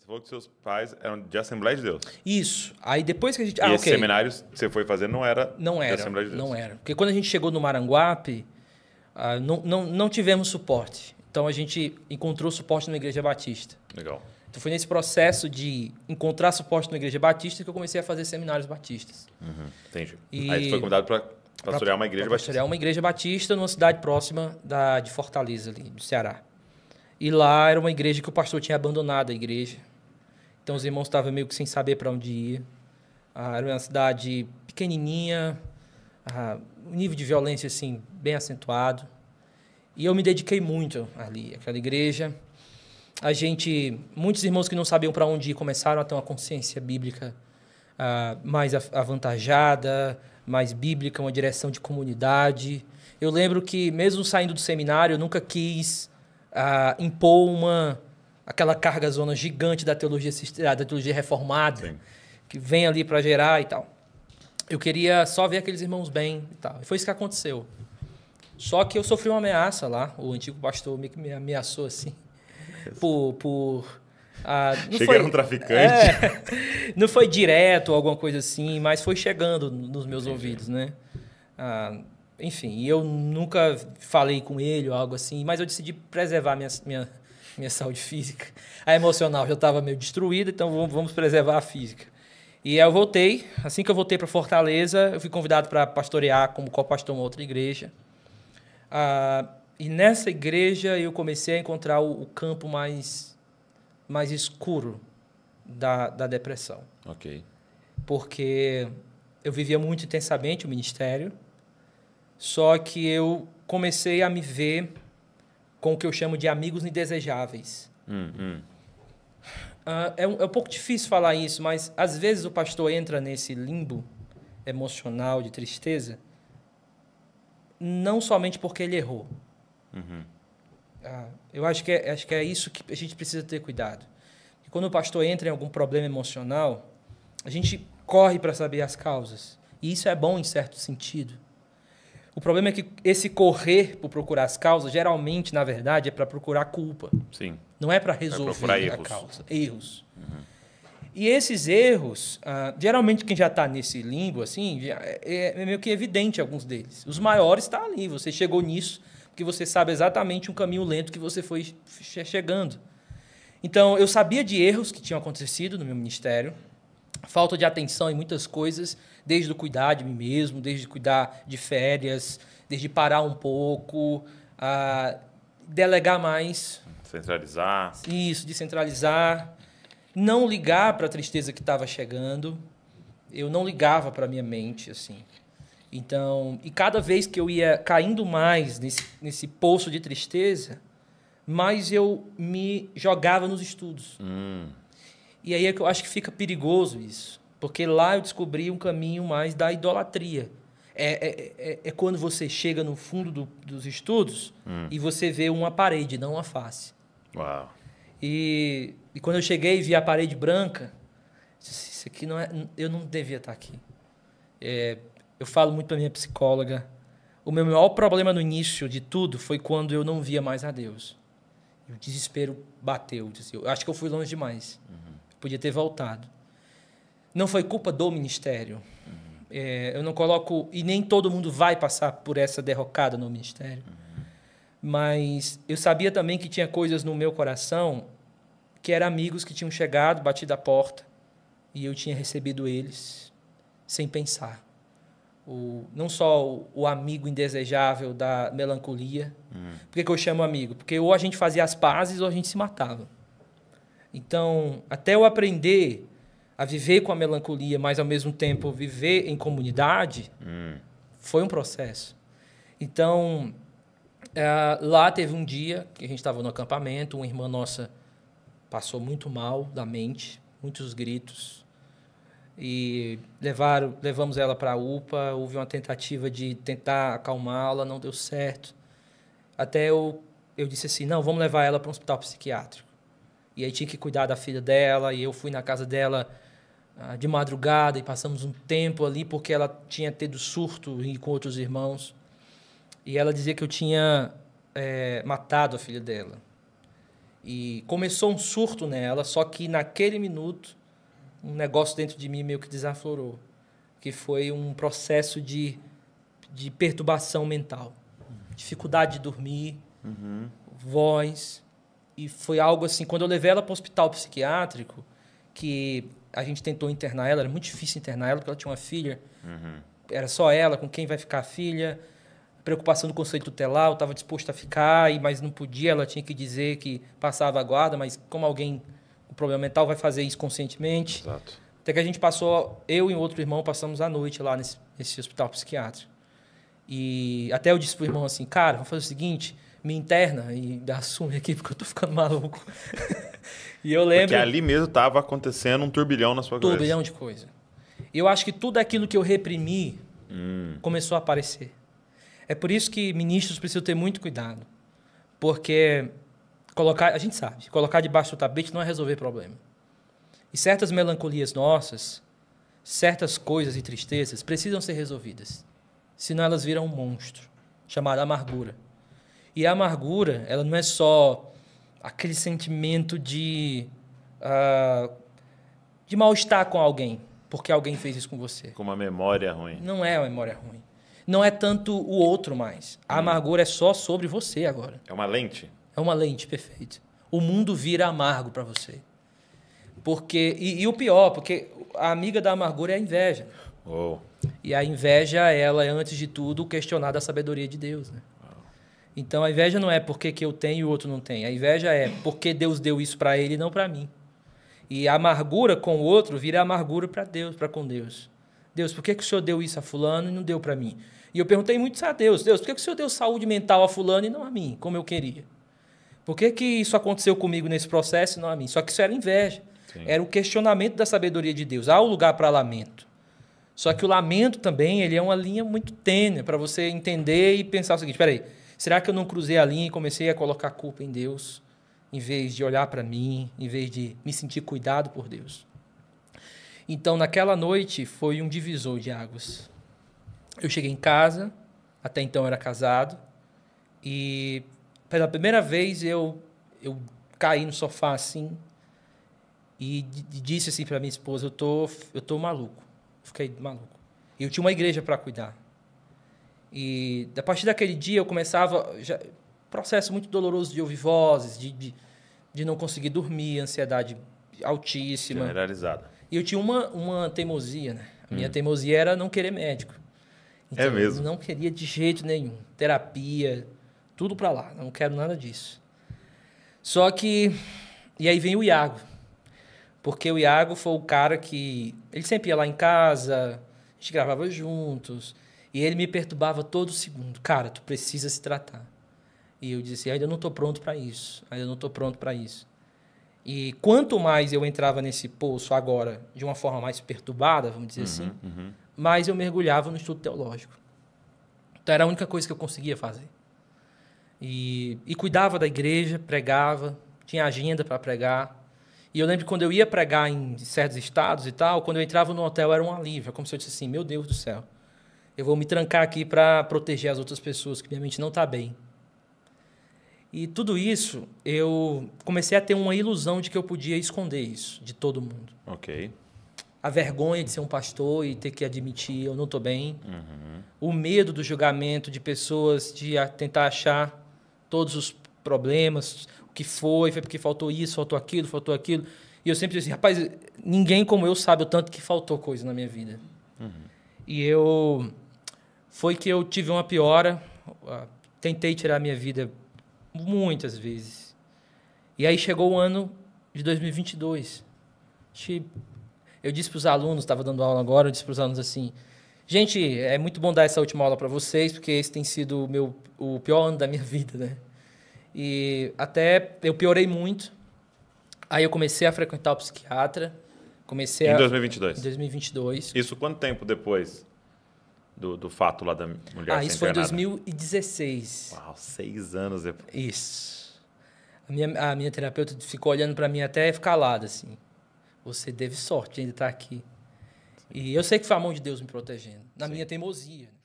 Você falou que seus pais eram de Assembleia de Deus. Isso. Aí depois que a gente. Ah, e esses seminários que você foi fazer não era. Não era. De Assembleia de Deus. Não era. Porque quando a gente chegou no Maranguape, ah, não, não, não tivemos suporte. Então a gente encontrou suporte na Igreja Batista. Legal. Então foi nesse processo de encontrar suporte na Igreja Batista que eu comecei a fazer seminários batistas. Uhum, entendi. E... Aí você foi convidado para pastorear uma igreja pra batista. Pastorear uma igreja batista numa cidade próxima da, de Fortaleza, ali, do Ceará. E lá era uma igreja que o pastor tinha abandonado a igreja. Então os irmãos estavam meio que sem saber para onde ir. Ah, era uma cidade pequenininha, ah, um nível de violência assim bem acentuado. E eu me dediquei muito ali, aquela igreja. A gente, muitos irmãos que não sabiam para onde ir começaram a ter uma consciência bíblica ah, mais avantajada, mais bíblica, uma direção de comunidade. Eu lembro que mesmo saindo do seminário, eu nunca quis ah, impor uma aquela carga zona gigante da teologia ah, da teologia reformada, Sim. que vem ali para gerar e tal. Eu queria só ver aqueles irmãos bem e tal. E foi isso que aconteceu. Só que eu sofri uma ameaça lá. O antigo pastor me, me ameaçou assim. Por. por ah, Chegaram foi, um traficante. É, não foi direto ou alguma coisa assim, mas foi chegando nos meus Entendi. ouvidos, né? Ah, enfim, eu nunca falei com ele ou algo assim, mas eu decidi preservar minha, minha, minha saúde física. A emocional já estava meio destruída, então vamos preservar a física. E aí eu voltei, assim que eu voltei para Fortaleza, eu fui convidado para pastorear como co-pastor uma outra igreja. Ah, e nessa igreja eu comecei a encontrar o, o campo mais, mais escuro da, da depressão. Ok. Porque eu vivia muito intensamente o ministério, só que eu comecei a me ver com o que eu chamo de amigos indesejáveis. Uh, é, um, é um pouco difícil falar isso, mas às vezes o pastor entra nesse limbo emocional de tristeza, não somente porque ele errou. Uhum. Ah, eu acho que, é, acho que é isso que a gente precisa ter cuidado. quando o pastor entra em algum problema emocional, a gente corre para saber as causas. E isso é bom em certo sentido. O problema é que esse correr por procurar as causas, geralmente, na verdade, é para procurar culpa. Sim. Não é para é resolver é a erros. causa. Erros. Uhum. E esses erros, ah, geralmente quem já está nesse limbo, assim, é, é, meio que evidente alguns deles. Os uhum. maiores estão tá ali, você chegou nisso, porque você sabe exatamente um caminho lento que você foi chegando. Então, eu sabia de erros que tinham acontecido no meu ministério, falta de atenção em muitas coisas, desde o cuidar de mim mesmo, desde cuidar de férias, desde parar um pouco, a delegar mais. Centralizar. Isso, descentralizar. Não ligar para a tristeza que estava chegando. Eu não ligava para minha mente, assim. Então, e cada vez que eu ia caindo mais nesse, nesse poço de tristeza, mais eu me jogava nos estudos. Hum e aí é que eu acho que fica perigoso isso. Porque lá eu descobri um caminho mais da idolatria. É, é, é, é quando você chega no fundo do, dos estudos hum. e você vê uma parede, não uma face. Uau. E, e quando eu cheguei e vi a parede branca, disse, isso aqui não é, eu não devia estar aqui. É, eu falo muito para minha psicóloga. O meu maior problema no início de tudo foi quando eu não via mais a Deus. O desespero bateu. Eu acho que eu fui longe demais. Podia ter voltado. Não foi culpa do ministério. Uhum. É, eu não coloco. E nem todo mundo vai passar por essa derrocada no ministério. Uhum. Mas eu sabia também que tinha coisas no meu coração que eram amigos que tinham chegado, batido a porta, e eu tinha recebido eles sem pensar. O, não só o, o, amigo indesejável da melancolia. Uhum. Por que, que eu chamo amigo? Porque ou a gente fazia as pazes ou a gente se matava. Então, até eu aprender a viver com a melancolia, mas ao mesmo tempo viver em comunidade, hum. foi um processo. Então, é, lá teve um dia que a gente estava no acampamento, uma irmã nossa passou muito mal da mente, muitos gritos. E levaram, levamos ela para a UPA, houve uma tentativa de tentar acalmá-la, não deu certo. Até eu, eu disse assim, não, vamos levar ela para um hospital psiquiátrico. E aí tinha que cuidar da filha dela, e eu fui na casa dela ah, de madrugada e passamos um tempo ali porque ela tinha tido surto e com outros irmãos. E ela dizia que eu tinha é, matado a filha dela. E começou um surto nela, só que naquele minuto um negócio dentro de mim meio que desaflorou, que foi um processo de, de perturbação mental, dificuldade de dormir, uhum. voz, e foi algo assim, quando eu levei ela para o hospital psiquiátrico, que a gente tentou internar ela, era muito difícil internar ela, porque ela tinha uma filha. Uhum. Era só ela, com quem vai ficar a filha. preocupação do conselho tutelar, eu estava disposto a ficar, mas não podia, ela tinha que dizer que passava a guarda, mas como alguém com problema mental vai fazer isso conscientemente. Exato. Até que a gente passou, eu e outro irmão, passamos a noite lá nesse, nesse hospital psiquiátrico. E até eu disse pro irmão assim, cara, vamos fazer o seguinte, me interna e assume aqui, porque eu tô ficando maluco. e eu lembro. Porque ali mesmo tava acontecendo um turbilhão na sua cabeça. Turbilhão de coisa. E eu acho que tudo aquilo que eu reprimi hum. começou a aparecer. É por isso que ministros precisam ter muito cuidado. Porque colocar, a gente sabe, colocar debaixo do tapete não é resolver problema. E certas melancolias nossas, certas coisas e tristezas precisam ser resolvidas. Senão elas viram um monstro chamado amargura e a amargura, ela não é só aquele sentimento de, uh, de mal-estar com alguém, porque alguém fez isso com você. Com uma memória ruim. Não é uma memória ruim. Não é tanto o outro mais. A hum. amargura é só sobre você agora. É uma lente. É uma lente, perfeito. O mundo vira amargo para você. Porque e, e, o pior, porque a amiga da amargura é a inveja. Oh. E a inveja, ela é antes de tudo questionar a sabedoria de Deus, né? Então a inveja não é porque que eu tenho e o outro não tem. A inveja é porque Deus deu isso para ele e não para mim. E a amargura com o outro vira amargura para Deus, para com Deus. Deus, por que, que o Senhor deu isso a fulano e não deu para mim? E eu perguntei muito a Deus, Deus, por que, que o Senhor deu saúde mental a fulano e não a mim, como eu queria? Por que, que isso aconteceu comigo nesse processo e não a mim? Só que isso era inveja. Sim. Era o questionamento da sabedoria de Deus. Há um lugar para lamento. Só que o lamento também ele é uma linha muito tênue para você entender e pensar o seguinte, peraí, aí, Será que eu não cruzei a linha e comecei a colocar culpa em Deus, em vez de olhar para mim, em vez de me sentir cuidado por Deus? Então, naquela noite foi um divisor de águas. Eu cheguei em casa, até então era casado, e pela primeira vez eu eu caí no sofá assim e disse assim para minha esposa, eu tô eu tô maluco. Fiquei maluco. Eu tinha uma igreja para cuidar. E a partir daquele dia eu começava. Já, processo muito doloroso de ouvir vozes, de, de, de não conseguir dormir, ansiedade altíssima. Generalizada. E eu tinha uma, uma teimosia, né? A minha hum. teimosia era não querer médico. É então, é mesmo? não queria de jeito nenhum. Terapia, tudo para lá. Não quero nada disso. Só que. E aí vem o Iago. Porque o Iago foi o cara que. Ele sempre ia lá em casa, a gente gravava juntos. E ele me perturbava todo segundo. Cara, tu precisa se tratar. E eu disse, ainda não estou pronto para isso. Ainda não estou pronto para isso. E quanto mais eu entrava nesse poço agora, de uma forma mais perturbada, vamos dizer uhum, assim, uhum. mais eu mergulhava no estudo teológico. Então era a única coisa que eu conseguia fazer. E, e cuidava da igreja, pregava, tinha agenda para pregar. E eu lembro que quando eu ia pregar em certos estados e tal, quando eu entrava no hotel era um alívio, é como se eu dissesse assim, meu Deus do céu. Eu vou me trancar aqui para proteger as outras pessoas, que minha mente não está bem. E tudo isso, eu comecei a ter uma ilusão de que eu podia esconder isso de todo mundo. Ok. A vergonha de ser um pastor e ter que admitir eu não estou bem. Uhum. O medo do julgamento de pessoas de tentar achar todos os problemas, o que foi, foi porque faltou isso, faltou aquilo, faltou aquilo. E eu sempre disse assim, rapaz, ninguém como eu sabe o tanto que faltou coisa na minha vida. Uhum. E eu foi que eu tive uma piora, tentei tirar minha vida muitas vezes. E aí chegou o ano de 2022. Eu disse para os alunos, estava dando aula agora, eu disse para os alunos assim: gente, é muito bom dar essa última aula para vocês, porque esse tem sido o, meu, o pior ano da minha vida, né? E até eu piorei muito. Aí eu comecei a frequentar o psiquiatra. Comecei em a... 2022. Em 2022. Isso quanto tempo depois do, do fato lá da mulher Ah, isso foi em 2016. Uau, seis anos depois. Isso. A minha, a minha terapeuta ficou olhando para mim até ficar calada, assim. Você teve sorte de ainda estar tá aqui. E eu sei que foi a mão de Deus me protegendo, na Sim. minha teimosia. Né?